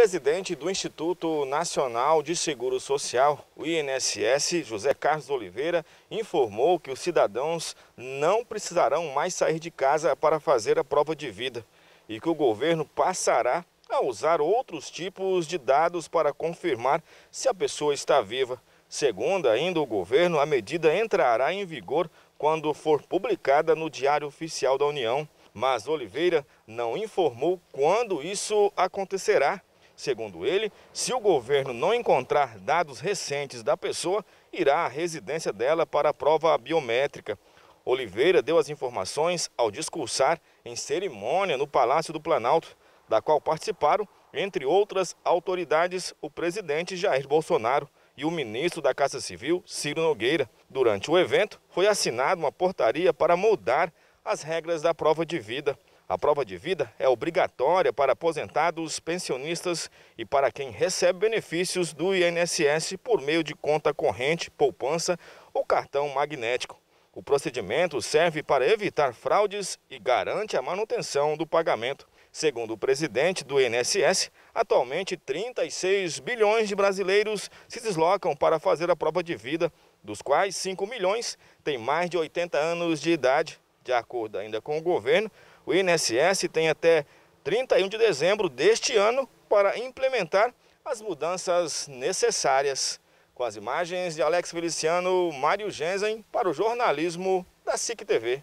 presidente do Instituto Nacional de Seguro Social, o INSS, José Carlos Oliveira, informou que os cidadãos não precisarão mais sair de casa para fazer a prova de vida e que o governo passará a usar outros tipos de dados para confirmar se a pessoa está viva. Segundo ainda o governo, a medida entrará em vigor quando for publicada no Diário Oficial da União mas Oliveira não informou quando isso acontecerá. Segundo ele, se o governo não encontrar dados recentes da pessoa, irá à residência dela para a prova biométrica. Oliveira deu as informações ao discursar em cerimônia no Palácio do Planalto, da qual participaram, entre outras autoridades, o presidente Jair Bolsonaro e o ministro da Casa Civil, Ciro Nogueira. Durante o evento, foi assinada uma portaria para mudar as regras da prova de vida. A prova de vida é obrigatória para aposentados, pensionistas e para quem recebe benefícios do INSS por meio de conta corrente, poupança ou cartão magnético. O procedimento serve para evitar fraudes e garante a manutenção do pagamento. Segundo o presidente do INSS, atualmente 36 bilhões de brasileiros se deslocam para fazer a prova de vida, dos quais 5 milhões têm mais de 80 anos de idade. De acordo ainda com o governo, o INSS tem até 31 de dezembro deste ano para implementar as mudanças necessárias. Com as imagens de Alex Feliciano, Mário Genzen para o jornalismo da SIC TV.